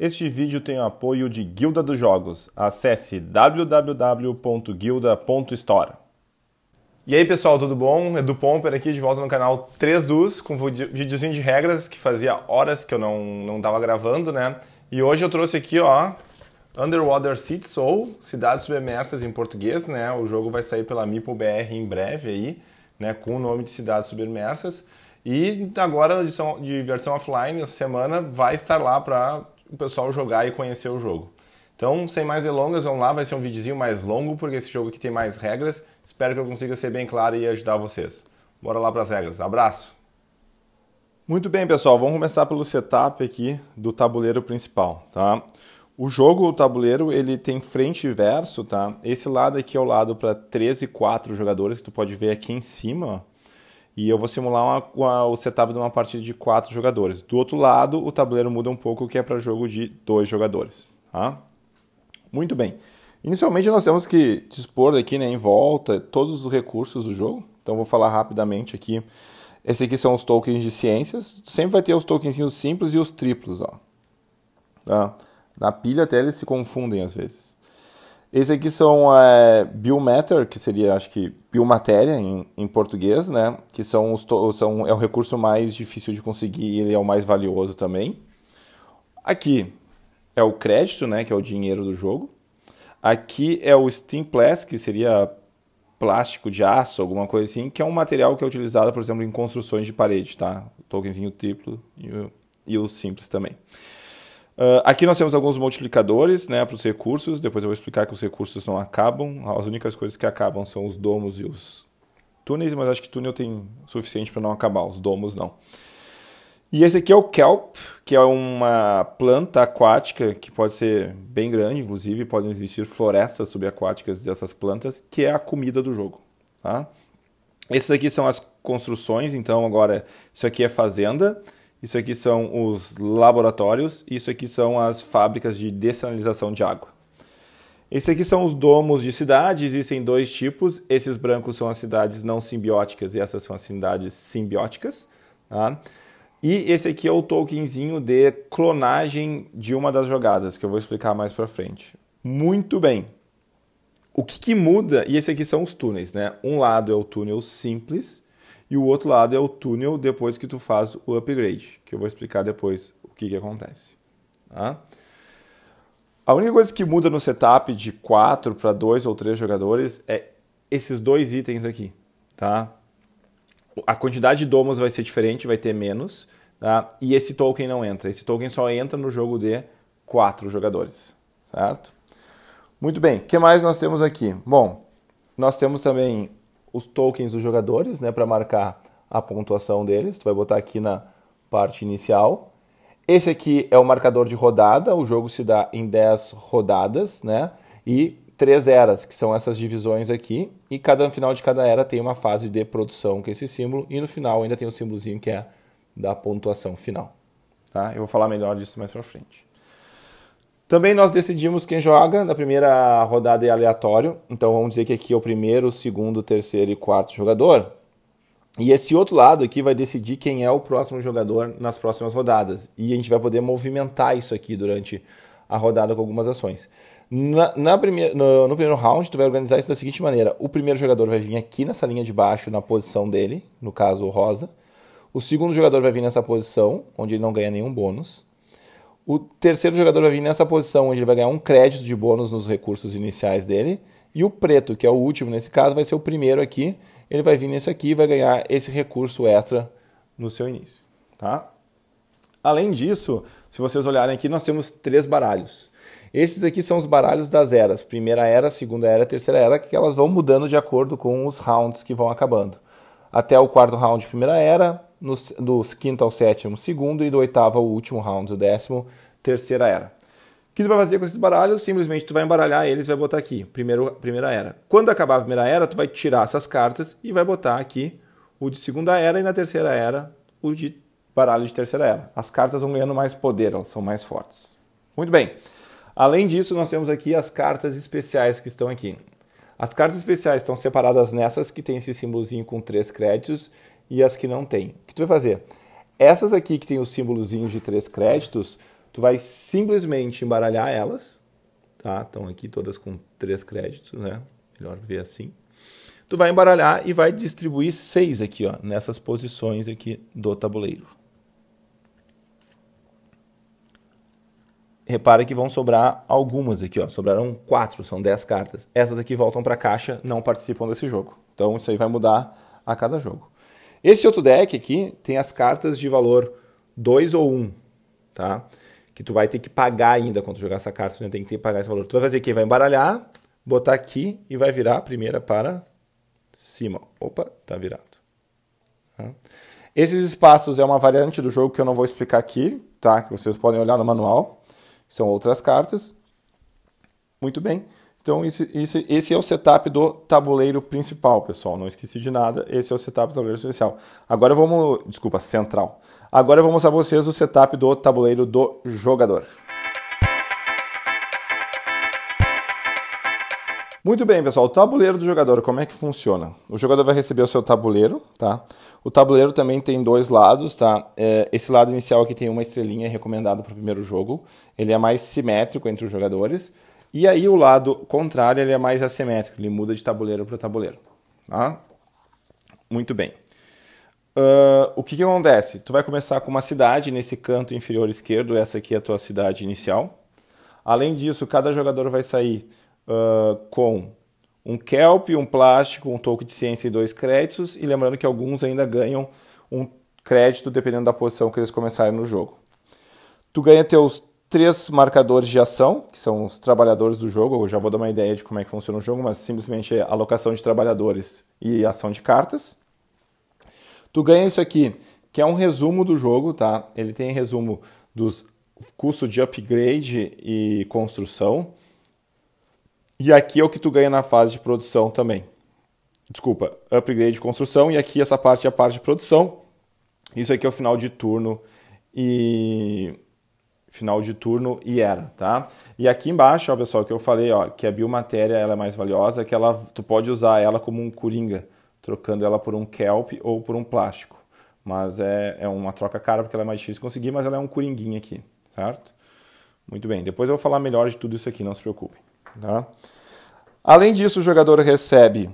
Este vídeo tem o apoio de Guilda dos Jogos. Acesse www.guilda.store. E aí pessoal, tudo bom? Edu Pomper aqui de volta no canal 3 Dus com videozinho de regras que fazia horas que eu não, não tava gravando, né? E hoje eu trouxe aqui, ó, Underwater Cities ou Cidades Submersas em português, né? O jogo vai sair pela Mipo BR em breve aí, né? Com o nome de Cidades Submersas. E agora, de versão offline, essa semana, vai estar lá para o pessoal jogar e conhecer o jogo. Então, sem mais delongas, vamos lá, vai ser um videozinho mais longo, porque esse jogo aqui tem mais regras. Espero que eu consiga ser bem claro e ajudar vocês. Bora lá para as regras. Abraço! Muito bem, pessoal, vamos começar pelo setup aqui do tabuleiro principal, tá? O jogo, o tabuleiro, ele tem frente e verso, tá? Esse lado aqui é o lado para 13 e 4 jogadores, que tu pode ver aqui em cima, ó e eu vou simular uma, uma, o setup de uma partida de quatro jogadores. Do outro lado, o tabuleiro muda um pouco, que é para jogo de dois jogadores. Tá? Muito bem. Inicialmente nós temos que dispor aqui né, em volta todos os recursos do jogo. Então vou falar rapidamente aqui. Esse aqui são os tokens de ciências. Sempre vai ter os tokenzinhos simples e os triplos. Ó. Tá? Na pilha até eles se confundem às vezes. Esse aqui são é, Biomatter, que seria, acho que, biomatéria em, em português, né? Que são os são, é o recurso mais difícil de conseguir e ele é o mais valioso também. Aqui é o crédito, né? Que é o dinheiro do jogo. Aqui é o Steam que seria plástico de aço, alguma coisa assim, que é um material que é utilizado, por exemplo, em construções de parede, tá? O tokenzinho triplo e o, e o simples também. Uh, aqui nós temos alguns multiplicadores né, para os recursos. Depois eu vou explicar que os recursos não acabam. As únicas coisas que acabam são os domos e os túneis, mas acho que túnel tem suficiente para não acabar, os domos não. E esse aqui é o kelp, que é uma planta aquática que pode ser bem grande, inclusive podem existir florestas subaquáticas dessas plantas, que é a comida do jogo. Tá? Esses aqui são as construções, então agora isso aqui é fazenda. Isso aqui são os laboratórios, isso aqui são as fábricas de dessalinização de água. Esses aqui são os domos de cidades, existem dois tipos. Esses brancos são as cidades não simbióticas e essas são as cidades simbióticas. Tá? E esse aqui é o tokenzinho de clonagem de uma das jogadas, que eu vou explicar mais para frente. Muito bem. O que, que muda? E esse aqui são os túneis, né? Um lado é o túnel simples e o outro lado é o túnel depois que tu faz o upgrade, que eu vou explicar depois o que, que acontece. Tá? A única coisa que muda no setup de 4 para 2 ou 3 jogadores é esses dois itens aqui, tá? A quantidade de domos vai ser diferente, vai ter menos, tá? E esse token não entra. Esse token só entra no jogo de 4 jogadores, certo? Muito bem, o que mais nós temos aqui? Bom, nós temos também os tokens dos jogadores, né, para marcar a pontuação deles. Tu vai botar aqui na parte inicial. Esse aqui é o marcador de rodada, o jogo se dá em 10 rodadas, né? E três eras, que são essas divisões aqui, e cada no final de cada era tem uma fase de produção, que é esse símbolo, e no final ainda tem o símbolozinho que é da pontuação final. Tá? Eu vou falar melhor disso mais para frente. Também nós decidimos quem joga. Na primeira rodada é aleatório. Então vamos dizer que aqui é o primeiro, segundo, terceiro e quarto jogador. E esse outro lado aqui vai decidir quem é o próximo jogador nas próximas rodadas. E a gente vai poder movimentar isso aqui durante a rodada com algumas ações. Na, na primeira, no, no, primeiro round, tu vai organizar isso da seguinte maneira: o primeiro jogador vai vir aqui nessa linha de baixo, na posição dele, no caso o rosa. O segundo jogador vai vir nessa posição, onde ele não ganha nenhum bônus. O terceiro jogador vai vir nessa posição, onde ele vai ganhar um crédito de bônus nos recursos iniciais dele. E o preto, que é o último nesse caso, vai ser o primeiro aqui. Ele vai vir nesse aqui e vai ganhar esse recurso extra no seu início. Tá? Além disso, se vocês olharem aqui, nós temos três baralhos. Esses aqui são os baralhos das eras. Primeira era, segunda era, terceira era, que elas vão mudando de acordo com os rounds que vão acabando. Até o quarto round, primeira era no, do quinto ao sétimo, segundo, e do oitavo ao último round, o décimo, terceira era. O que tu vai fazer com esses baralhos? Simplesmente tu vai embaralhar eles e vai botar aqui, primeiro, primeira era. Quando acabar a primeira era, tu vai tirar essas cartas e vai botar aqui o de segunda era e na terceira era o de baralho de terceira era. As cartas vão ganhando mais poder, elas são mais fortes. Muito bem. Além disso, nós temos aqui as cartas especiais que estão aqui. As cartas especiais estão separadas nessas que tem esse símbolozinho com três créditos e as que não têm. O que tu vai fazer? Essas aqui que tem os símbolozinhos de três créditos, tu vai simplesmente embaralhar elas, tá? Estão aqui todas com três créditos, né? Melhor ver assim. Tu vai embaralhar e vai distribuir seis aqui, ó, nessas posições aqui do tabuleiro. Repara que vão sobrar algumas aqui, ó. Sobraram quatro, são dez cartas. Essas aqui voltam para a caixa, não participam desse jogo. Então isso aí vai mudar a cada jogo. Esse outro deck aqui tem as cartas de valor 2 ou 1, um, tá? Que tu vai ter que pagar ainda quando jogar essa carta, tu ainda tem que, ter que pagar esse valor. Tu vai fazer o quê? Vai embaralhar, botar aqui e vai virar a primeira para cima. Opa, tá virado. Tá? Esses espaços é uma variante do jogo que eu não vou explicar aqui, tá? Que vocês podem olhar no manual. São outras cartas. Muito bem. Então, isso, esse é o setup do tabuleiro principal, pessoal. Não esqueci de nada, esse é o setup do tabuleiro especial. Agora vamos. Desculpa, central. Agora eu vou mostrar para vocês o setup do tabuleiro do jogador. Muito bem, pessoal. O tabuleiro do jogador, como é que funciona? O jogador vai receber o seu tabuleiro, tá? O tabuleiro também tem dois lados, tá? É, esse lado inicial aqui tem uma estrelinha recomendado para o primeiro jogo. Ele é mais simétrico entre os jogadores. E aí o lado contrário ele é mais assimétrico, ele muda de tabuleiro para tabuleiro. Tá? Muito bem. Uh, o que, que acontece? Tu vai começar com uma cidade nesse canto inferior esquerdo, essa aqui é a tua cidade inicial. Além disso, cada jogador vai sair uh, com um kelp, um plástico, um toque de ciência e dois créditos. E lembrando que alguns ainda ganham um crédito dependendo da posição que eles começarem no jogo. Tu ganha teus três marcadores de ação, que são os trabalhadores do jogo. Eu já vou dar uma ideia de como é que funciona o jogo, mas simplesmente é alocação de trabalhadores e ação de cartas. Tu ganha isso aqui, que é um resumo do jogo, tá? Ele tem resumo dos custos de upgrade e construção. E aqui é o que tu ganha na fase de produção também. Desculpa, upgrade de construção e aqui essa parte é a parte de produção. Isso aqui é o final de turno e final de turno e era, tá? E aqui embaixo, ó, pessoal, que eu falei, ó, que a biomatéria ela é mais valiosa, que ela tu pode usar ela como um coringa, trocando ela por um kelp ou por um plástico. Mas é, é uma troca cara porque ela é mais difícil de conseguir, mas ela é um coringuinha aqui, certo? Muito bem, depois eu vou falar melhor de tudo isso aqui, não se preocupem. Tá? Além disso, o jogador recebe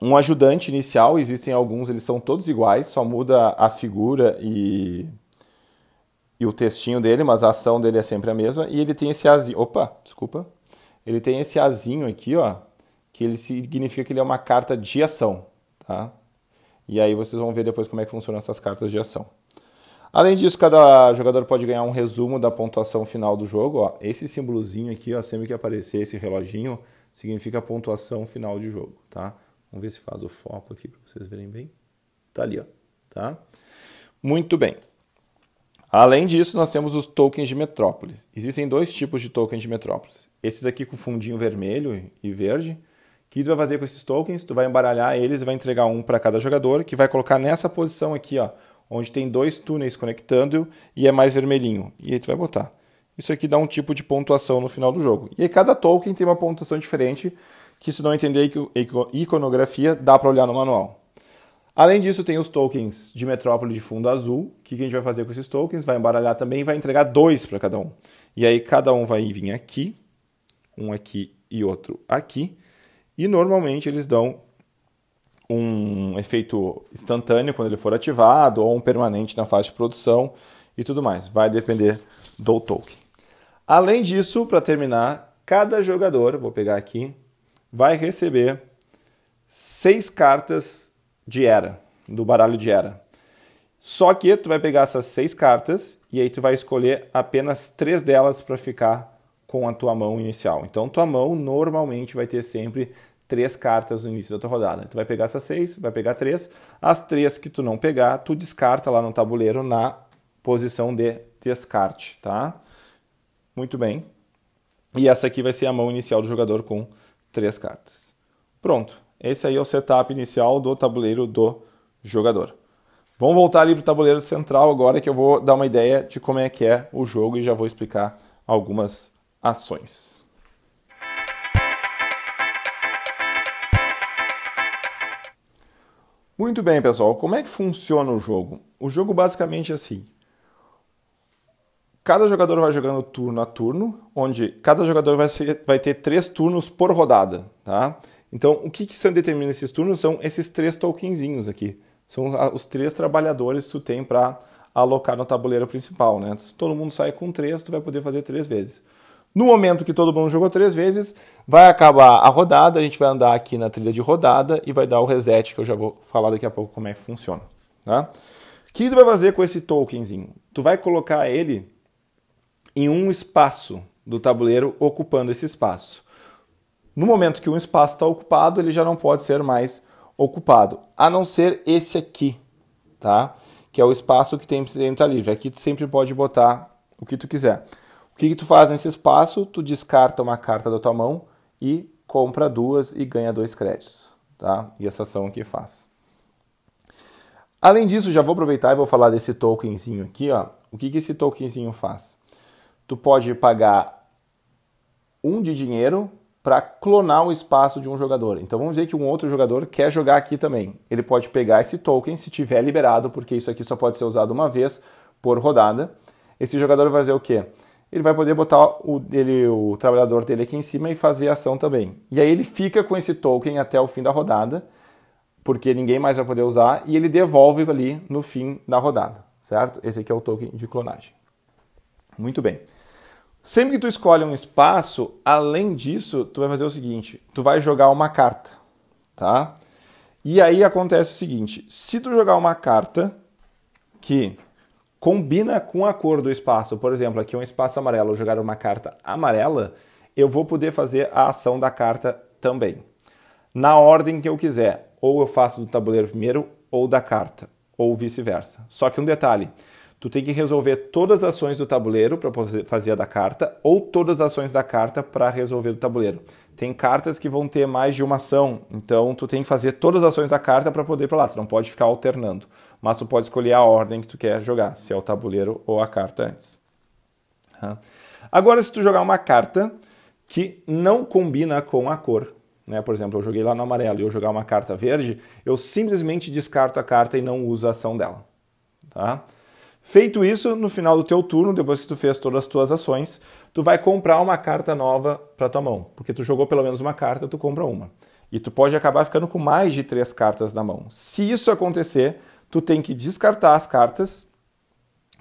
um ajudante inicial, existem alguns, eles são todos iguais, só muda a figura e e o textinho dele, mas a ação dele é sempre a mesma. E ele tem esse azinho. Opa, desculpa. Ele tem esse azinho aqui, ó, que ele significa que ele é uma carta de ação, tá? E aí vocês vão ver depois como é que funcionam essas cartas de ação. Além disso, cada jogador pode ganhar um resumo da pontuação final do jogo. Ó. Esse símbolozinho aqui, ó, sempre que aparecer esse reloginho, significa a pontuação final de jogo, tá? Vamos ver se faz o foco aqui para vocês verem bem. Tá ali, ó, tá? Muito bem. Além disso, nós temos os tokens de metrópolis. Existem dois tipos de tokens de metrópolis. Esses aqui com fundinho vermelho e verde. O que tu vai fazer com esses tokens? Tu vai embaralhar eles e vai entregar um para cada jogador, que vai colocar nessa posição aqui, ó, onde tem dois túneis conectando e é mais vermelhinho. E aí tu vai botar. Isso aqui dá um tipo de pontuação no final do jogo. E aí cada token tem uma pontuação diferente, que se não entender iconografia, dá para olhar no manual. Além disso, tem os tokens de metrópole de fundo azul. O que a gente vai fazer com esses tokens? Vai embaralhar também e vai entregar dois para cada um. E aí cada um vai vir aqui, um aqui e outro aqui. E normalmente eles dão um efeito instantâneo quando ele for ativado ou um permanente na fase de produção e tudo mais. Vai depender do token. Além disso, para terminar, cada jogador, vou pegar aqui, vai receber seis cartas de era, do baralho de era. Só que tu vai pegar essas seis cartas e aí tu vai escolher apenas três delas para ficar com a tua mão inicial. Então tua mão normalmente vai ter sempre três cartas no início da tua rodada. Tu vai pegar essas seis, vai pegar três. As três que tu não pegar, tu descarta lá no tabuleiro na posição de descarte, tá? Muito bem. E essa aqui vai ser a mão inicial do jogador com três cartas. Pronto. Esse aí é o setup inicial do tabuleiro do jogador. Vamos voltar ali para o tabuleiro central agora que eu vou dar uma ideia de como é que é o jogo e já vou explicar algumas ações. Muito bem, pessoal. Como é que funciona o jogo? O jogo basicamente é assim. Cada jogador vai jogando turno a turno, onde cada jogador vai, ser, vai ter três turnos por rodada, tá? Então, o que, que são determina esses turnos são esses três tokenzinhos aqui. São os três trabalhadores que tu tem para alocar na tabuleira principal, né? Se todo mundo sai com três, tu vai poder fazer três vezes. No momento que todo mundo jogou três vezes, vai acabar a rodada, a gente vai andar aqui na trilha de rodada e vai dar o reset, que eu já vou falar daqui a pouco como é que funciona. Tá? O que tu vai fazer com esse tokenzinho? Tu vai colocar ele em um espaço do tabuleiro ocupando esse espaço. No momento que um espaço está ocupado, ele já não pode ser mais ocupado, a não ser esse aqui, tá? Que é o espaço que tem está livre. Aqui tu sempre pode botar o que tu quiser. O que, que tu faz nesse espaço? Tu descarta uma carta da tua mão e compra duas e ganha dois créditos, tá? E essa ação aqui faz. Além disso, já vou aproveitar e vou falar desse tokenzinho aqui, ó. O que, que esse tokenzinho faz? Tu pode pagar um de dinheiro para clonar o espaço de um jogador. Então vamos dizer que um outro jogador quer jogar aqui também. Ele pode pegar esse token se tiver liberado, porque isso aqui só pode ser usado uma vez por rodada. Esse jogador vai fazer o quê? Ele vai poder botar o, dele, o trabalhador dele aqui em cima e fazer ação também. E aí ele fica com esse token até o fim da rodada, porque ninguém mais vai poder usar, e ele devolve ali no fim da rodada, certo? Esse aqui é o token de clonagem. Muito bem. Sempre que tu escolhe um espaço, além disso, tu vai fazer o seguinte: tu vai jogar uma carta, tá? E aí acontece o seguinte: se tu jogar uma carta que combina com a cor do espaço, por exemplo, aqui é um espaço amarelo, eu jogar uma carta amarela, eu vou poder fazer a ação da carta também. Na ordem que eu quiser, ou eu faço do tabuleiro primeiro ou da carta, ou vice-versa. Só que um detalhe: tu tem que resolver todas as ações do tabuleiro para fazer a da carta ou todas as ações da carta para resolver do tabuleiro. Tem cartas que vão ter mais de uma ação, então tu tem que fazer todas as ações da carta para poder ir para lá, tu não pode ficar alternando, mas tu pode escolher a ordem que tu quer jogar, se é o tabuleiro ou a carta antes. Agora, se tu jogar uma carta que não combina com a cor, né? Por exemplo, eu joguei lá no amarelo e eu jogar uma carta verde, eu simplesmente descarto a carta e não uso a ação dela, tá? Feito isso, no final do teu turno, depois que tu fez todas as tuas ações, tu vai comprar uma carta nova para tua mão, porque tu jogou pelo menos uma carta, tu compra uma. E tu pode acabar ficando com mais de três cartas na mão. Se isso acontecer, tu tem que descartar as cartas,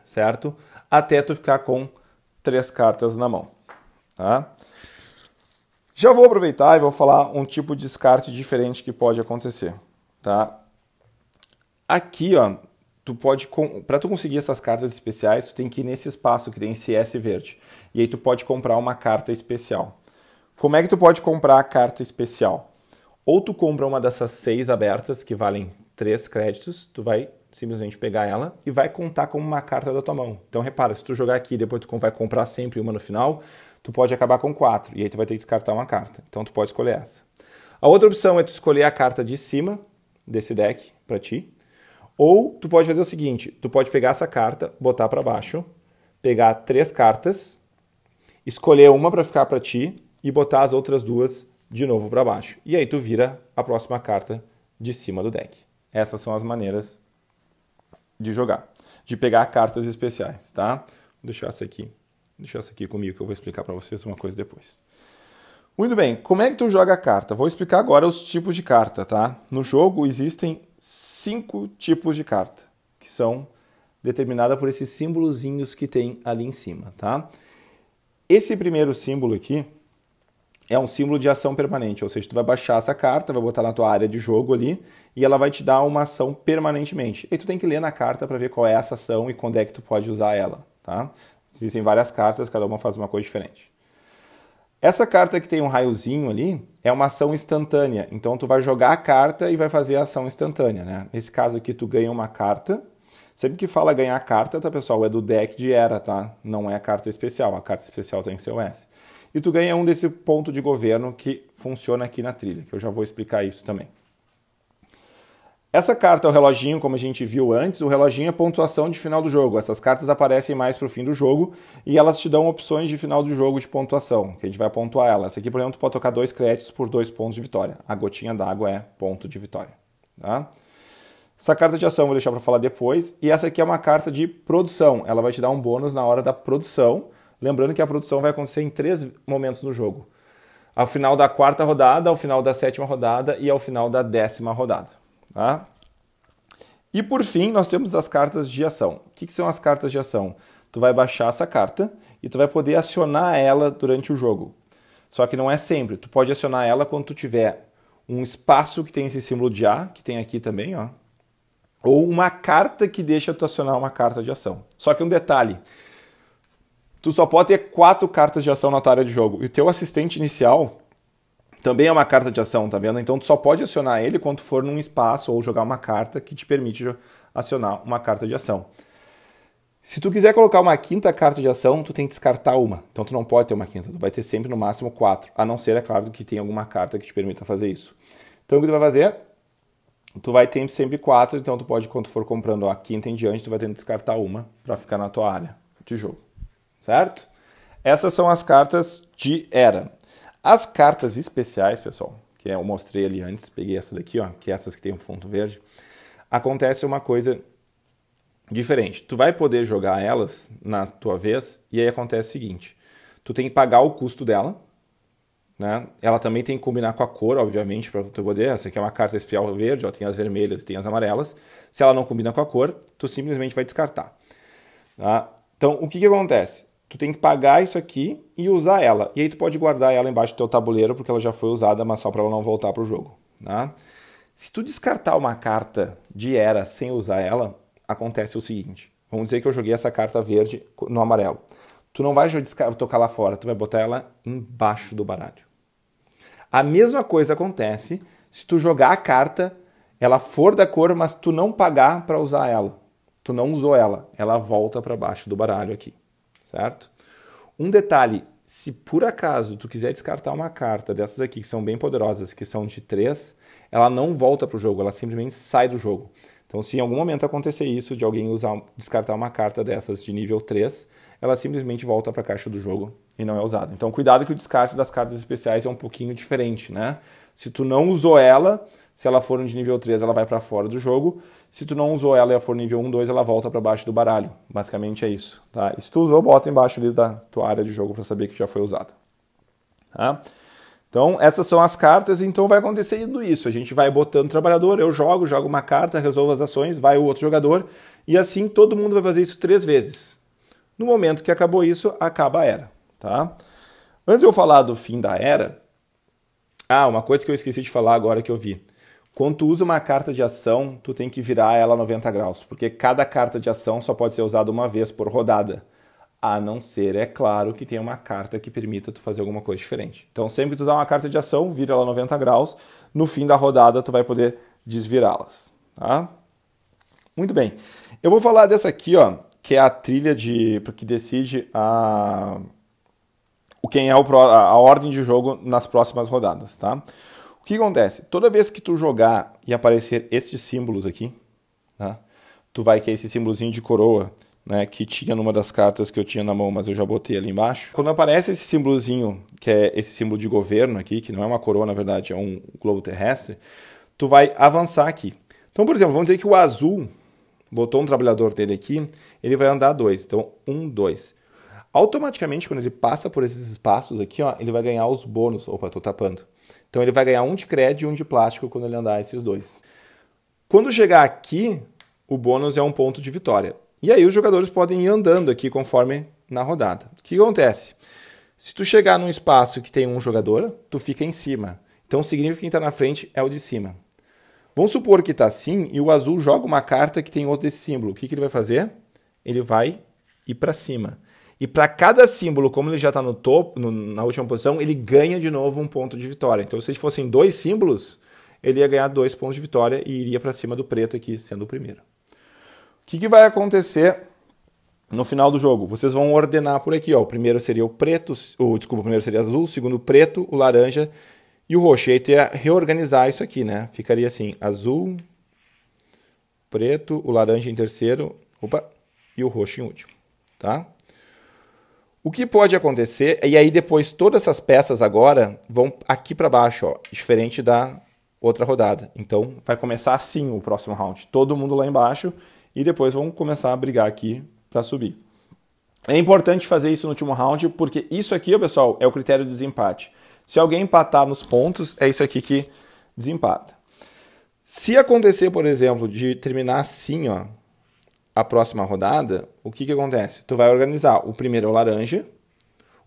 certo? Até tu ficar com três cartas na mão, tá? Já vou aproveitar e vou falar um tipo de descarte diferente que pode acontecer, tá? Aqui, ó, tu pode para tu conseguir essas cartas especiais, tu tem que ir nesse espaço que tem esse S verde. E aí tu pode comprar uma carta especial. Como é que tu pode comprar a carta especial? Ou tu compra uma dessas seis abertas que valem três créditos, tu vai simplesmente pegar ela e vai contar como uma carta da tua mão. Então repara, se tu jogar aqui e depois tu vai comprar sempre uma no final, tu pode acabar com quatro e aí tu vai ter que descartar uma carta. Então tu pode escolher essa. A outra opção é tu escolher a carta de cima desse deck para ti ou tu pode fazer o seguinte: tu pode pegar essa carta, botar para baixo, pegar três cartas, escolher uma para ficar para ti e botar as outras duas de novo para baixo. E aí tu vira a próxima carta de cima do deck. Essas são as maneiras de jogar, de pegar cartas especiais, tá? Vou deixar essa aqui, Vou deixar essa aqui comigo que eu vou explicar para vocês uma coisa depois. Muito bem, como é que tu joga a carta? Vou explicar agora os tipos de carta, tá? No jogo existem cinco tipos de carta, que são determinadas por esses símbolozinhos que tem ali em cima, tá? Esse primeiro símbolo aqui é um símbolo de ação permanente, ou seja, tu vai baixar essa carta, vai botar na tua área de jogo ali e ela vai te dar uma ação permanentemente. E tu tem que ler na carta para ver qual é essa ação e quando é que tu pode usar ela, tá? Existem várias cartas, cada uma faz uma coisa diferente. Essa carta que tem um raiozinho ali é uma ação instantânea. Então tu vai jogar a carta e vai fazer a ação instantânea, né? Nesse caso aqui tu ganha uma carta. Sempre que fala ganhar carta, tá pessoal, é do deck de era, tá? Não é a carta especial. A carta especial tem que ser o S. E tu ganha um desse ponto de governo que funciona aqui na trilha, que eu já vou explicar isso também. Essa carta é o reloginho, como a gente viu antes. O reloginho é pontuação de final do jogo. Essas cartas aparecem mais para o fim do jogo e elas te dão opções de final do jogo de pontuação, que a gente vai pontuar ela. Essa aqui, por exemplo, tu pode tocar dois créditos por dois pontos de vitória. A gotinha d'água é ponto de vitória. Tá? Essa carta de ação vou deixar para falar depois. E essa aqui é uma carta de produção. Ela vai te dar um bônus na hora da produção. Lembrando que a produção vai acontecer em três momentos no jogo: ao final da quarta rodada, ao final da sétima rodada e ao final da décima rodada. Tá? E por fim, nós temos as cartas de ação. O que, que são as cartas de ação? Tu vai baixar essa carta e tu vai poder acionar ela durante o jogo. Só que não é sempre. Tu pode acionar ela quando tu tiver um espaço que tem esse símbolo de A, que tem aqui também, ó. Ou uma carta que deixa tu acionar uma carta de ação. Só que um detalhe. Tu só pode ter quatro cartas de ação na tua área de jogo. E o teu assistente inicial, também é uma carta de ação, tá vendo? Então tu só pode acionar ele quando for num espaço ou jogar uma carta que te permite acionar uma carta de ação. Se tu quiser colocar uma quinta carta de ação, tu tem que descartar uma. Então tu não pode ter uma quinta, tu vai ter sempre no máximo quatro, a não ser, é claro, que tenha alguma carta que te permita fazer isso. Então o que tu vai fazer? Tu vai ter sempre quatro, então tu pode, quando for comprando a quinta em diante, tu vai ter que descartar uma para ficar na tua área de jogo, certo? Essas são as cartas de era. As cartas especiais, pessoal, que eu mostrei ali antes, peguei essa daqui, ó, que é essas que tem um fundo verde, acontece uma coisa diferente. Tu vai poder jogar elas na tua vez e aí acontece o seguinte: tu tem que pagar o custo dela, né? Ela também tem que combinar com a cor, obviamente, para tu poder. Essa aqui é uma carta especial verde, ó, tem as vermelhas, tem as amarelas. Se ela não combina com a cor, tu simplesmente vai descartar. Tá? Então, o que, que acontece? Tu tem que pagar isso aqui e usar ela. E aí tu pode guardar ela embaixo do teu tabuleiro, porque ela já foi usada, mas só para ela não voltar para o jogo. tá? Se tu descartar uma carta de era sem usar ela, acontece o seguinte. Vamos dizer que eu joguei essa carta verde no amarelo. Tu não vai tocar lá fora, tu vai botar ela embaixo do baralho. A mesma coisa acontece se tu jogar a carta, ela for da cor, mas tu não pagar para usar ela. Tu não usou ela, ela volta para baixo do baralho aqui certo? Um detalhe, se por acaso tu quiser descartar uma carta dessas aqui que são bem poderosas, que são de 3, ela não volta para o jogo, ela simplesmente sai do jogo. Então, se em algum momento acontecer isso, de alguém usar, descartar uma carta dessas de nível 3, ela simplesmente volta para a caixa do jogo e não é usada. Então, cuidado que o descarte das cartas especiais é um pouquinho diferente, né? Se tu não usou ela, se ela for de nível 3, ela vai para fora do jogo. Se tu não usou ela e ela for nível 1, 2, ela volta para baixo do baralho. Basicamente é isso. Tá? se tu usou, bota embaixo ali da tua área de jogo para saber que já foi usada. Tá? Então, essas são as cartas, então vai acontecendo isso. A gente vai botando o trabalhador, eu jogo, jogo uma carta, resolvo as ações, vai o outro jogador, e assim todo mundo vai fazer isso três vezes. No momento que acabou isso, acaba a era. Tá? Antes de eu falar do fim da era, ah, uma coisa que eu esqueci de falar agora que eu vi. Quando tu usa uma carta de ação, tu tem que virar ela 90 graus, porque cada carta de ação só pode ser usada uma vez por rodada. A não ser, é claro, que tenha uma carta que permita tu fazer alguma coisa diferente. Então, sempre que tu usar uma carta de ação, vira ela 90 graus. No fim da rodada, tu vai poder desvirá-las. Tá? Muito bem. Eu vou falar dessa aqui, ó, que é a trilha de que decide a quem é o, a ordem de jogo nas próximas rodadas, tá? O que acontece? Toda vez que tu jogar e aparecer estes símbolos aqui, tá? tu vai querer esse símbolozinho de coroa, né, que tinha numa das cartas que eu tinha na mão, mas eu já botei ali embaixo. Quando aparece esse símbolozinho, que é esse símbolo de governo aqui, que não é uma coroa, na verdade, é um globo terrestre, tu vai avançar aqui. Então, por exemplo, vamos dizer que o azul botou um trabalhador dele aqui, ele vai andar dois. Então, um, dois. Automaticamente, quando ele passa por esses espaços aqui, ó, ele vai ganhar os bônus. Opa, tô tapando. Então ele vai ganhar um de crédito e um de plástico quando ele andar esses dois. Quando chegar aqui, o bônus é um ponto de vitória. E aí os jogadores podem ir andando aqui conforme na rodada. O que acontece? Se tu chegar num espaço que tem um jogador, tu fica em cima. Então significa que quem está na frente é o de cima. Vamos supor que está assim e o azul joga uma carta que tem outro desse símbolo. O que, que ele vai fazer? Ele vai ir para cima. E para cada símbolo, como ele já está no topo, no, na última posição, ele ganha de novo um ponto de vitória. Então, se fossem dois símbolos, ele ia ganhar dois pontos de vitória e iria para cima do preto aqui, sendo o primeiro. O que, que, vai acontecer no final do jogo? Vocês vão ordenar por aqui. Ó. O primeiro seria o preto, o, desculpa, o primeiro seria azul, o segundo o preto, o laranja e o roxo. E aí tu ia reorganizar isso aqui, né? Ficaria assim, azul, preto, o laranja em terceiro, opa, e o roxo em último, tá? O que pode acontecer, e aí depois todas essas peças agora vão aqui para baixo, ó, diferente da outra rodada. Então vai começar assim o próximo round, todo mundo lá embaixo e depois vão começar a brigar aqui para subir. É importante fazer isso no último round porque isso aqui, ó, pessoal, é o critério de desempate. Se alguém empatar nos pontos, é isso aqui que desempata. Se acontecer, por exemplo, de terminar assim, ó, a próxima rodada, o que, que acontece? Tu vai organizar. O primeiro é o laranja,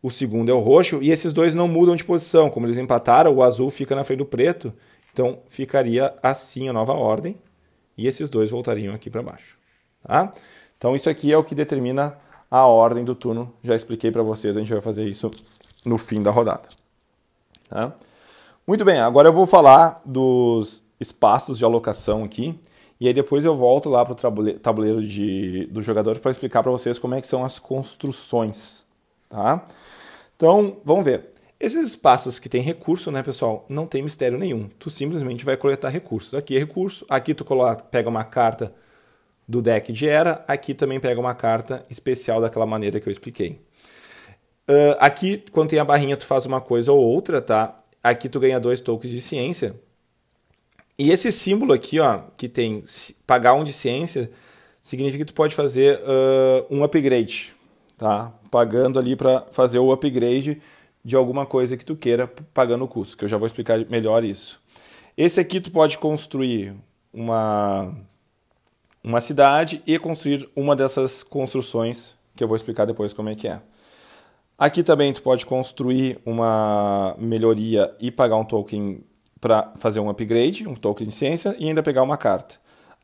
o segundo é o roxo, e esses dois não mudam de posição. Como eles empataram, o azul fica na frente do preto. Então ficaria assim a nova ordem. E esses dois voltariam aqui para baixo. Tá? Então isso aqui é o que determina a ordem do turno. Já expliquei para vocês, a gente vai fazer isso no fim da rodada. Tá? Muito bem, agora eu vou falar dos espaços de alocação aqui. E aí depois eu volto lá para o tabuleiro de, do jogador para explicar para vocês como é que são as construções, tá? Então, vamos ver. Esses espaços que tem recurso, né, pessoal, não tem mistério nenhum. Tu simplesmente vai coletar recursos. Aqui é recurso, aqui tu coloca, pega uma carta do deck de era, aqui também pega uma carta especial daquela maneira que eu expliquei. Uh, aqui, quando tem a barrinha, tu faz uma coisa ou outra, tá? Aqui tu ganha dois tokens de ciência. E esse símbolo aqui, ó, que tem pagar um de ciência, significa que tu pode fazer uh, um upgrade, tá? Pagando ali para fazer o upgrade de alguma coisa que tu queira, pagando o custo, que eu já vou explicar melhor isso. Esse aqui tu pode construir uma uma cidade e construir uma dessas construções que eu vou explicar depois como é que é. Aqui também tu pode construir uma melhoria e pagar um token para fazer um upgrade, um token de ciência e ainda pegar uma carta.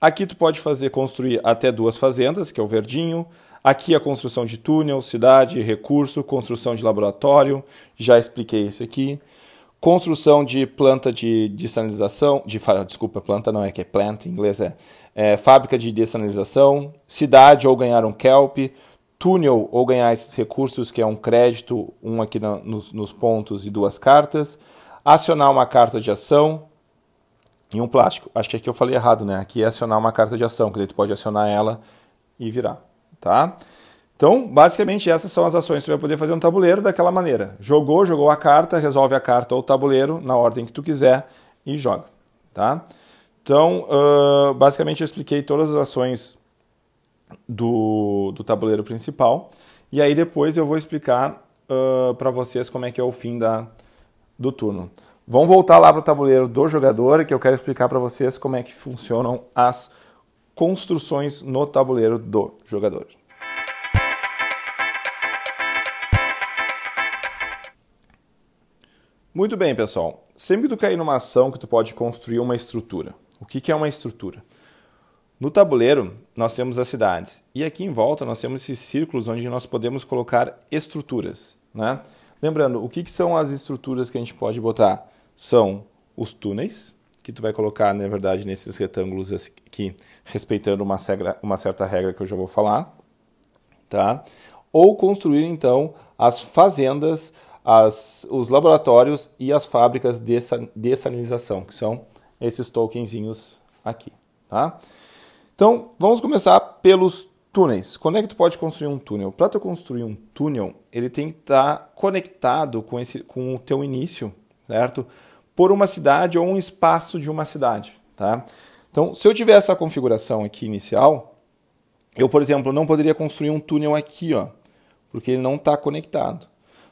Aqui tu pode fazer construir até duas fazendas, que é o verdinho. Aqui a construção de túnel, cidade, recurso, construção de laboratório, já expliquei isso aqui. Construção de planta de dessalinização, de, desculpa, planta não é que é plant em inglês, é, é fábrica de dessalinização, cidade ou ganhar um kelp, túnel ou ganhar esses recursos que é um crédito, um aqui na, nos, nos pontos e duas cartas acionar uma carta de ação e um plástico. Acho que aqui eu falei errado, né? Aqui é acionar uma carta de ação, que daí tu pode acionar ela e virar, tá? Então, basicamente, essas são as ações que você vai poder fazer no tabuleiro daquela maneira. Jogou, jogou a carta, resolve a carta ou o tabuleiro na ordem que tu quiser e joga, tá? Então, uh, basicamente, eu expliquei todas as ações do, do tabuleiro principal. E aí depois eu vou explicar uh, para vocês como é que é o fim da, do turno. Vamos voltar lá para o tabuleiro do jogador, que eu quero explicar para vocês como é que funcionam as construções no tabuleiro do jogador. Muito bem, pessoal. Sempre que tu cair numa ação que tu pode construir uma estrutura. O que é uma estrutura? No tabuleiro, nós temos as cidades. E aqui em volta, nós temos esses círculos onde nós podemos colocar estruturas. Né? Lembrando, o que, que são as estruturas que a gente pode botar? São os túneis, que tu vai colocar, na verdade, nesses retângulos aqui, respeitando uma, segra, uma certa regra que eu já vou falar, tá? Ou construir, então, as fazendas, as, os laboratórios e as fábricas de, dessalinização salinização, que são esses tokenzinhos aqui, tá? Então, vamos começar pelos Túneis. Quando é que tu pode construir um túnel? Para tu construir um túnel, ele tem que estar tá conectado com, esse, com o teu início, certo? Por uma cidade ou um espaço de uma cidade, tá? Então, se eu tiver essa configuração aqui inicial, eu, por exemplo, não poderia construir um túnel aqui, ó, porque ele não está conectado.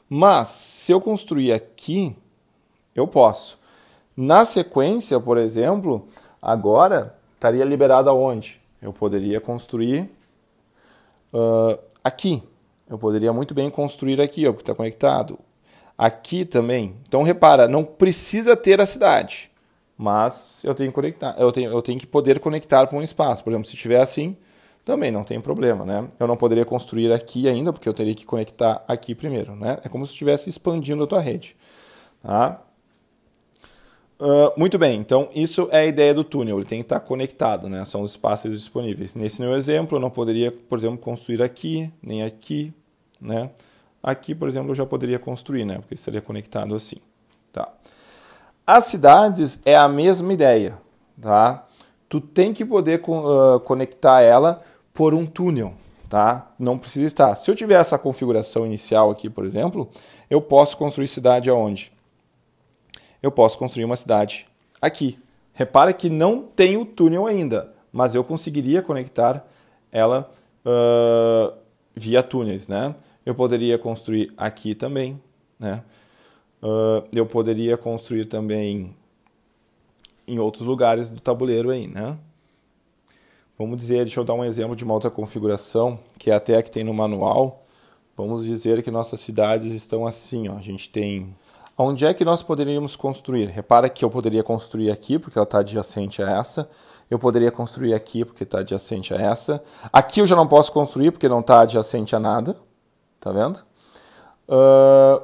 Mas, se eu construir aqui, eu posso. Na sequência, por exemplo, agora estaria liberado aonde? Eu poderia construir uh, aqui. Eu poderia muito bem construir aqui, ó, porque está conectado. Aqui também. Então repara, não precisa ter a cidade, mas eu tenho que conectar, eu tenho, eu tenho que poder conectar para um espaço. Por exemplo, se tiver assim, também não tem problema, né? Eu não poderia construir aqui ainda, porque eu teria que conectar aqui primeiro, né? É como se estivesse expandindo a tua rede, tá? Uh, muito bem, então isso é a ideia do túnel, ele tem que estar conectado, né? são os espaços disponíveis. Nesse meu exemplo, eu não poderia, por exemplo, construir aqui, nem aqui. Né? Aqui, por exemplo, eu já poderia construir, né? porque estaria conectado assim. Tá? As cidades é a mesma ideia. Tá? Tu tem que poder uh, conectar ela por um túnel. Tá? Não precisa estar. Se eu tiver essa configuração inicial aqui, por exemplo, eu posso construir cidade aonde? eu posso construir uma cidade aqui. Repara que não tem o túnel ainda, mas eu conseguiria conectar ela uh, via túneis, né? Eu poderia construir aqui também, né? Uh, eu poderia construir também em outros lugares do tabuleiro aí, né? Vamos dizer, deixa eu dar um exemplo de uma outra configuração, que é até a que tem no manual. Vamos dizer que nossas cidades estão assim, ó. A gente tem Onde é que nós poderíamos construir? Repara que eu poderia construir aqui, porque ela está adjacente a essa. Eu poderia construir aqui, porque está adjacente a essa. Aqui eu já não posso construir, porque não está adjacente a nada. Tá vendo? Uh,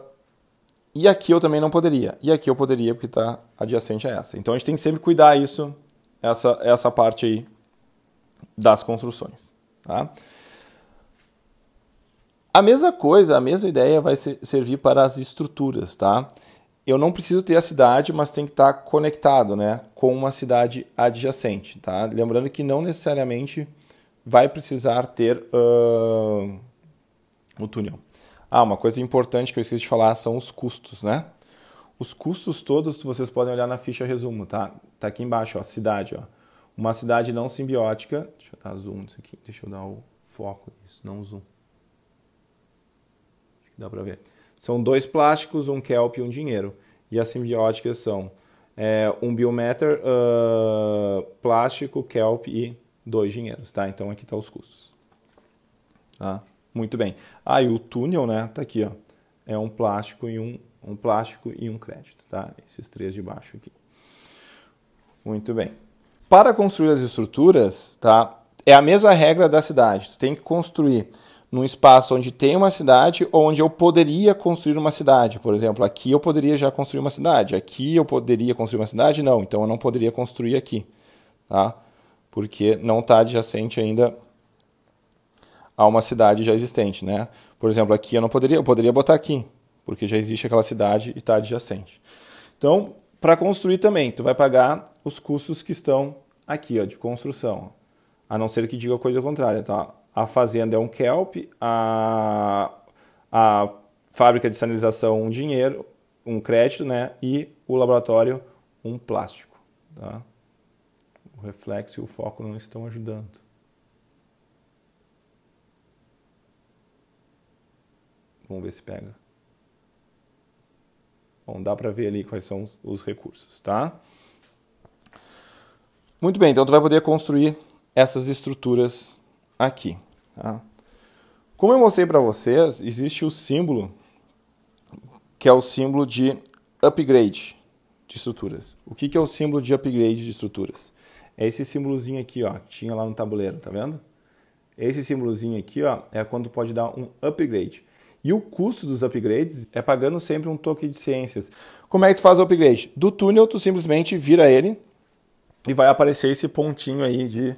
e aqui eu também não poderia. E aqui eu poderia, porque está adjacente a essa. Então a gente tem que sempre cuidar isso, essa, essa parte aí das construções. Tá? A mesma coisa, a mesma ideia vai ser, servir para as estruturas, tá? Eu não preciso ter a cidade, mas tem que estar conectado, né, com uma cidade adjacente, tá? Lembrando que não necessariamente vai precisar ter uh, o túnel. Ah, uma coisa importante que eu esqueci de falar são os custos, né? Os custos todos vocês podem olhar na ficha resumo, tá? Tá aqui embaixo, ó, cidade, ó. Uma cidade não simbiótica, deixa eu dar zoom nisso aqui, deixa eu dar o foco nisso, não zoom dá para ver. São dois plásticos, um kelp e um dinheiro. E as simbióticas são é, um biometer, uh, plástico, kelp e dois dinheiros, tá? Então aqui tá os custos. Tá? Muito bem. Ah, e o túnel, né? Tá aqui, ó. É um plástico e um, um plástico e um crédito, tá? Esses três de baixo aqui. Muito bem. Para construir as estruturas, tá? É a mesma regra da cidade. Tu tem que construir num espaço onde tem uma cidade ou onde eu poderia construir uma cidade. Por exemplo, aqui eu poderia já construir uma cidade, aqui eu poderia construir uma cidade, não, então eu não poderia construir aqui, tá? porque não está adjacente ainda a uma cidade já existente. Né? Por exemplo, aqui eu não poderia, eu poderia botar aqui, porque já existe aquela cidade e está adjacente. Então, para construir também, tu vai pagar os custos que estão aqui ó, de construção. A não ser que diga coisa contrária, tá? a fazenda é um kelp, a, a fábrica de sanilização um dinheiro, um crédito, né? E o laboratório um plástico. Tá? O reflexo e o foco não estão ajudando. Vamos ver se pega. Bom, dá para ver ali quais são os recursos, tá? Muito bem, então tu vai poder construir essas estruturas aqui. Tá? Como eu mostrei para vocês, existe o símbolo que é o símbolo de upgrade de estruturas. O que, que é o símbolo de upgrade de estruturas? É esse símbolozinho aqui, ó, que tinha lá no tabuleiro, tá vendo? Esse símbolozinho aqui, ó, é quando pode dar um upgrade. E o custo dos upgrades é pagando sempre um token de ciências. Como é que tu faz o upgrade? Do túnel, tu simplesmente vira ele e vai aparecer esse pontinho aí de,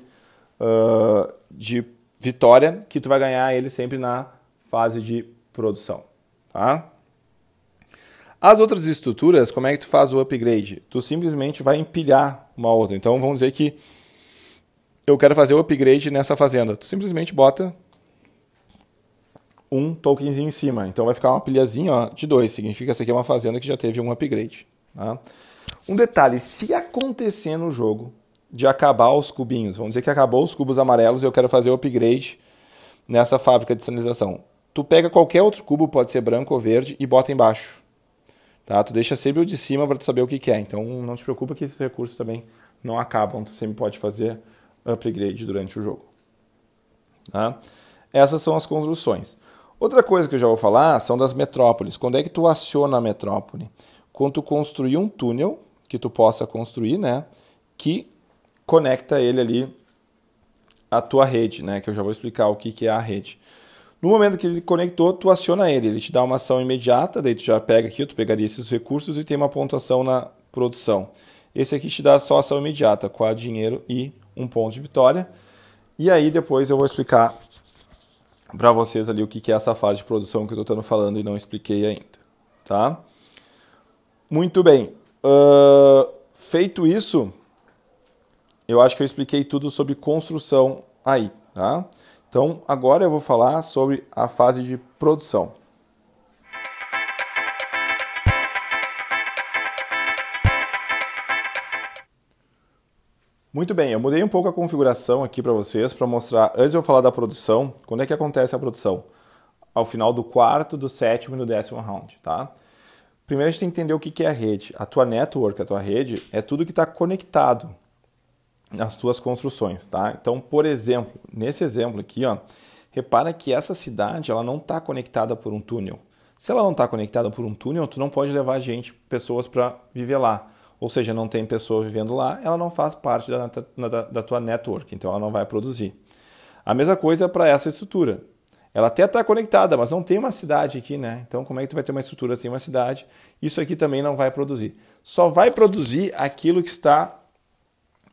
uh, de vitória que tu vai ganhar ele sempre na fase de produção, tá? As outras estruturas, como é que tu faz o upgrade? Tu simplesmente vai empilhar uma outra. Então vamos dizer que eu quero fazer o upgrade nessa fazenda. Tu simplesmente bota um tokenzinho em cima. Então vai ficar uma pilhazinha ó, de dois. Significa que essa aqui é uma fazenda que já teve um upgrade. Tá? Um detalhe: se acontecer no jogo de acabar os cubinhos. Vamos dizer que acabou os cubos amarelos e eu quero fazer o upgrade nessa fábrica de sinalização. Tu pega qualquer outro cubo, pode ser branco ou verde, e bota embaixo. Tá? Tu deixa sempre o de cima para tu saber o que, que é. Então não te preocupa que esses recursos também não acabam. Tu sempre pode fazer upgrade durante o jogo. Tá? Essas são as construções. Outra coisa que eu já vou falar são das metrópoles. Quando é que tu aciona a metrópole? Quando tu construir um túnel que tu possa construir, né? Que conecta ele ali à tua rede, né? Que eu já vou explicar o que, que é a rede. No momento que ele conectou, tu aciona ele, ele te dá uma ação imediata, daí tu já pega aqui, tu pegaria esses recursos e tem uma pontuação na produção. Esse aqui te dá só ação imediata, com a dinheiro e um ponto de vitória. E aí depois eu vou explicar para vocês ali o que é essa fase de produção que eu estou falando e não expliquei ainda, tá? Muito bem. Uh, feito isso, eu acho que eu expliquei tudo sobre construção aí, tá? Então, agora eu vou falar sobre a fase de produção. Muito bem, eu mudei um pouco a configuração aqui para vocês para mostrar, antes de eu falar da produção, quando é que acontece a produção? Ao final do quarto, do sétimo e do décimo round, tá? Primeiro a gente tem que entender o que é a rede. A tua network, a tua rede, é tudo que está conectado as suas construções, tá? Então, por exemplo, nesse exemplo aqui, ó, repara que essa cidade ela não está conectada por um túnel. Se ela não está conectada por um túnel, tu não pode levar gente, pessoas para viver lá. Ou seja, não tem pessoa vivendo lá, ela não faz parte da, da, da tua network, então ela não vai produzir. A mesma coisa para essa estrutura. Ela até está conectada, mas não tem uma cidade aqui, né? Então, como é que tu vai ter uma estrutura sem assim, uma cidade? Isso aqui também não vai produzir. Só vai produzir aquilo que está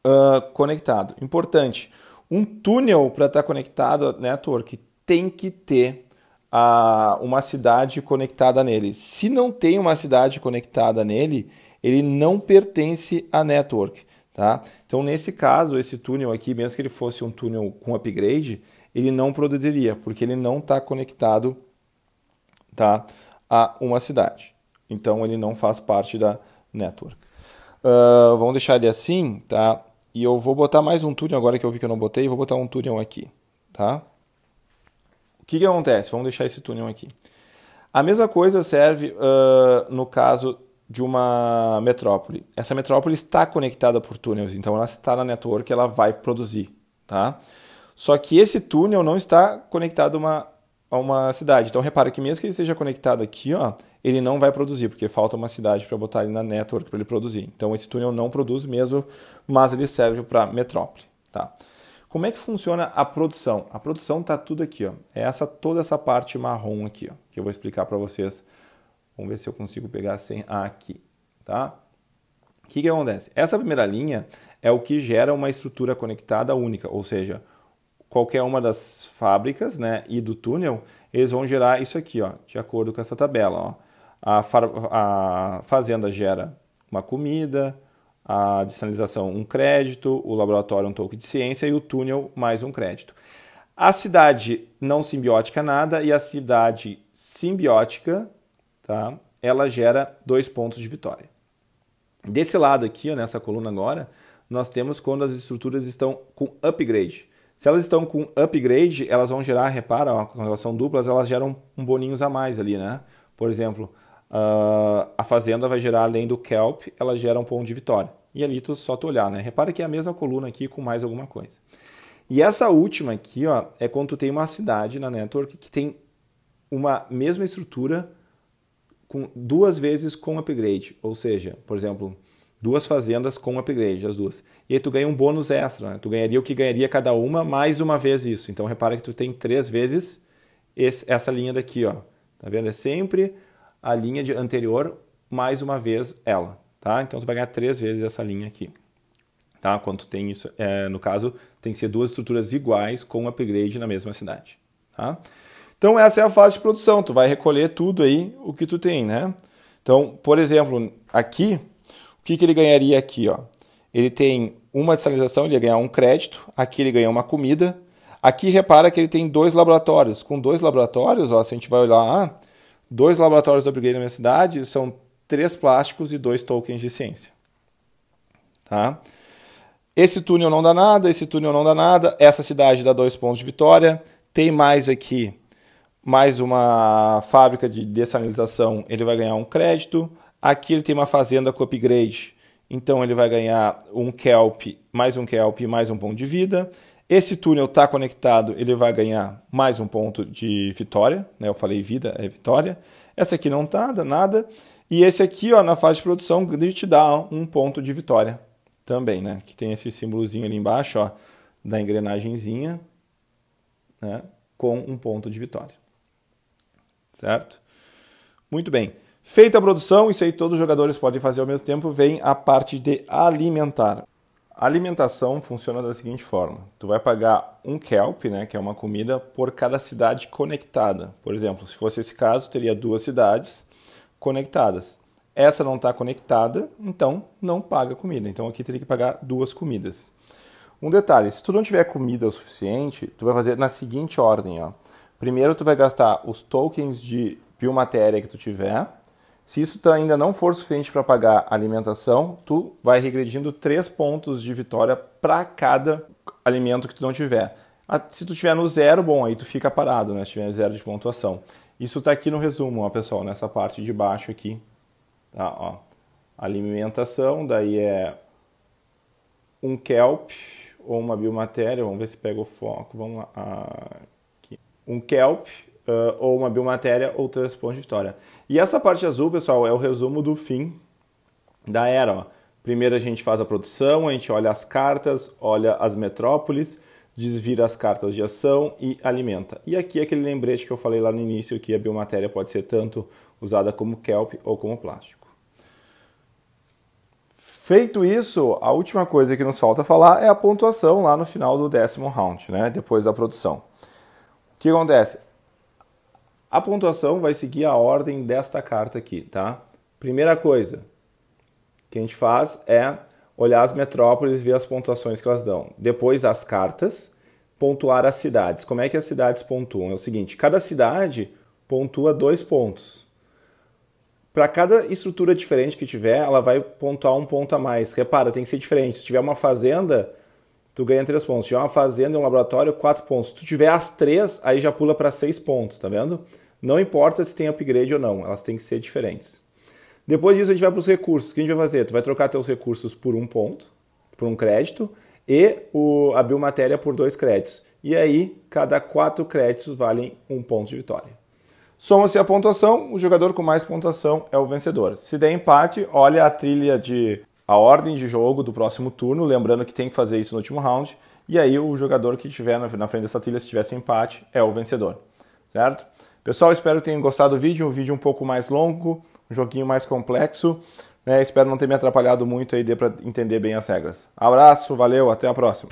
uh, conectado. Importante, um túnel para estar tá conectado à né, network tem que ter uh, uma cidade conectada nele. Se não tem uma cidade conectada nele, ele não pertence à network. Tá? Então, nesse caso, esse túnel aqui, mesmo que ele fosse um túnel com upgrade, ele não produziria, porque ele não está conectado tá, a uma cidade. Então, ele não faz parte da network. Uh, vamos deixar ele assim, tá? E eu vou botar mais um túnel agora que eu vi que eu não botei. Vou botar um túnel aqui, tá? O que, que acontece? Vamos deixar esse túnel aqui. A mesma coisa serve uh, no caso de uma metrópole. Essa metrópole está conectada por túneis, então ela está na network, ela vai produzir, tá? Só que esse túnel não está conectado a uma a uma cidade. Então repara que mesmo que ele esteja conectado aqui, ó, ele não vai produzir, porque falta uma cidade para botar ele na network para ele produzir. Então esse túnel não produz mesmo, mas ele serve para metrópole, tá? Como é que funciona a produção? A produção tá tudo aqui, ó. É essa toda essa parte marrom aqui, ó, que eu vou explicar para vocês. Vamos ver se eu consigo pegar sem a aqui, tá? O que, que acontece? Essa primeira linha é o que gera uma estrutura conectada única, ou seja, qualquer uma das fábricas né, e do túnel, eles vão gerar isso aqui, ó, de acordo com essa tabela. Ó. A, a fazenda gera uma comida, a dessinalização um crédito, o laboratório um token de ciência e o túnel mais um crédito. A cidade não simbiótica nada e a cidade simbiótica, tá? Ela gera dois pontos de vitória. Desse lado aqui, ó, nessa coluna agora, nós temos quando as estruturas estão com upgrade. Se elas estão com upgrade, elas vão gerar, repara, quando elas são duplas, elas geram um boninhos a mais ali, né? Por exemplo, ah, a fazenda vai gerar além do kelp, ela gera um ponto de vitória. E ali tu só tu olhar, né? Repara que é a mesma coluna aqui com mais alguma coisa. E essa última aqui, ó, é quando tu tem uma cidade na network que tem uma mesma estrutura com duas vezes com upgrade, ou seja, por exemplo, duas fazendas com upgrade, as duas. E aí tu ganha um bônus extra, né? Tu ganharia o que ganharia cada uma, mais uma vez isso. Então repara que tu tem três vezes esse, essa linha daqui, ó. Tá vendo? É sempre a linha de anterior, mais uma vez ela, tá? Então tu vai ganhar três vezes essa linha aqui. Tá? Quando tu tem isso, é, no caso, tem que ser duas estruturas iguais com upgrade na mesma cidade, tá? Então essa é a fase de produção, tu vai recolher tudo aí o que tu tem, né? Então, por exemplo, aqui que, que ele ganharia aqui? Ó? Ele tem uma dessalinização, ele ia ganhar um crédito, aqui ele ganha uma comida. Aqui repara que ele tem dois laboratórios. Com dois laboratórios, ó, se a gente vai olhar lá, ah, dois laboratórios da Brigueira na minha cidade são três plásticos e dois tokens de ciência. Tá? Esse túnel não dá nada, esse túnel não dá nada, essa cidade dá dois pontos de vitória. Tem mais aqui, mais uma fábrica de dessalinização, ele vai ganhar um crédito. Aqui ele tem uma fazenda com upgrade, então ele vai ganhar um kelp, mais um kelp, mais um ponto de vida. Esse túnel está conectado, ele vai ganhar mais um ponto de vitória. Né? Eu falei vida, é vitória. Essa aqui não está, nada. E esse aqui, ó, na fase de produção, ele te dá um ponto de vitória também, né? Que tem esse símbolozinho ali embaixo, ó, da engrenagemzinha, né? Com um ponto de vitória. Certo? Muito bem. Feita a produção, isso aí todos os jogadores podem fazer ao mesmo tempo, vem a parte de alimentar. A alimentação funciona da seguinte forma: tu vai pagar um kelp, né, que é uma comida, por cada cidade conectada. Por exemplo, se fosse esse caso, teria duas cidades conectadas. Essa não está conectada, então não paga comida. Então aqui teria que pagar duas comidas. Um detalhe: se tu não tiver comida o suficiente, tu vai fazer na seguinte ordem: ó. primeiro tu vai gastar os tokens de biomatéria que tu tiver se isso tá, ainda não for suficiente para pagar alimentação, tu vai regredindo 3 pontos de vitória para cada alimento que tu não tiver. Se tu tiver no zero, bom, aí tu fica parado, né? Se tiver zero de pontuação. Isso está aqui no resumo, ó, pessoal, nessa parte de baixo aqui. Tá, ó. Alimentação, daí é um kelp ou uma biomatéria, vamos ver se pega o foco, vamos lá. Ah, aqui. Um kelp uh, ou uma biomatéria ou de história. E essa parte azul, pessoal, é o resumo do fim da era. Ó. Primeiro a gente faz a produção, a gente olha as cartas, olha as metrópoles, desvira as cartas de ação e alimenta. E aqui é aquele lembrete que eu falei lá no início que a biomatéria pode ser tanto usada como kelp ou como plástico. Feito isso, a última coisa que nos falta falar é a pontuação lá no final do décimo round, né? depois da produção. O que acontece? A pontuação vai seguir a ordem desta carta aqui, tá? Primeira coisa que a gente faz é olhar as metrópoles, ver as pontuações que elas dão. Depois as cartas, pontuar as cidades. Como é que as cidades pontuam? É o seguinte, cada cidade pontua dois pontos. Para cada estrutura diferente que tiver, ela vai pontuar um ponto a mais. Repara, tem que ser diferente. Se tiver uma fazenda, tu ganha três pontos. Se tiver uma fazenda e um laboratório, quatro pontos. Se tu tiver as três, aí já pula para seis pontos, tá vendo? Não importa se tem upgrade ou não, elas têm que ser diferentes. Depois disso, a gente vai para os recursos. O que a gente vai fazer? Tu vai trocar teus recursos por um ponto, por um crédito, e o, a biomatéria por dois créditos. E aí, cada quatro créditos valem um ponto de vitória. Soma-se a pontuação, o jogador com mais pontuação é o vencedor. Se der empate, olha a trilha de a ordem de jogo do próximo turno, lembrando que tem que fazer isso no último round, e aí o jogador que estiver na frente dessa trilha, se tiver empate, é o vencedor, certo? Pessoal, espero que tenham gostado do vídeo, um vídeo um pouco mais longo, um joguinho mais complexo. Né? Espero não ter me atrapalhado muito e dê para entender bem as regras. Abraço, valeu, até a próxima.